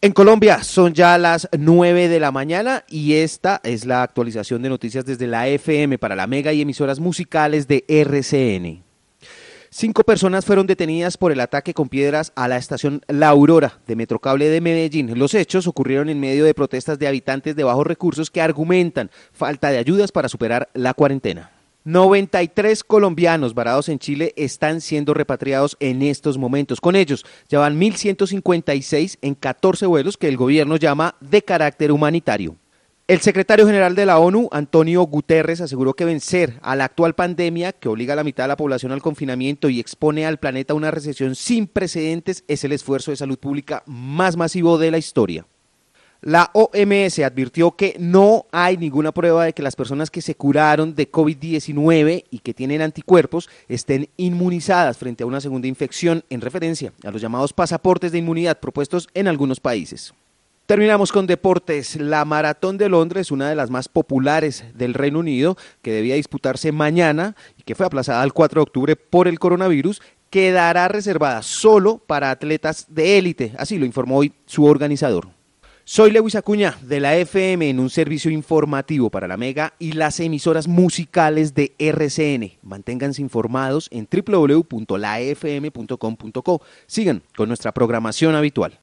En Colombia son ya las 9 de la mañana y esta es la actualización de noticias desde la FM para la Mega y emisoras musicales de RCN. Cinco personas fueron detenidas por el ataque con piedras a la estación La Aurora de Metrocable de Medellín. Los hechos ocurrieron en medio de protestas de habitantes de bajos recursos que argumentan falta de ayudas para superar la cuarentena. 93 colombianos varados en Chile están siendo repatriados en estos momentos. Con ellos ya van 1.156 en 14 vuelos que el gobierno llama de carácter humanitario. El secretario general de la ONU, Antonio Guterres, aseguró que vencer a la actual pandemia que obliga a la mitad de la población al confinamiento y expone al planeta a una recesión sin precedentes es el esfuerzo de salud pública más masivo de la historia. La OMS advirtió que no hay ninguna prueba de que las personas que se curaron de COVID-19 y que tienen anticuerpos estén inmunizadas frente a una segunda infección en referencia a los llamados pasaportes de inmunidad propuestos en algunos países. Terminamos con deportes. La Maratón de Londres, una de las más populares del Reino Unido, que debía disputarse mañana y que fue aplazada al 4 de octubre por el coronavirus, quedará reservada solo para atletas de élite. Así lo informó hoy su organizador. Soy Lewis Acuña de la FM en un servicio informativo para la Mega y las emisoras musicales de RCN. Manténganse informados en www.lafm.com.co. Sigan con nuestra programación habitual.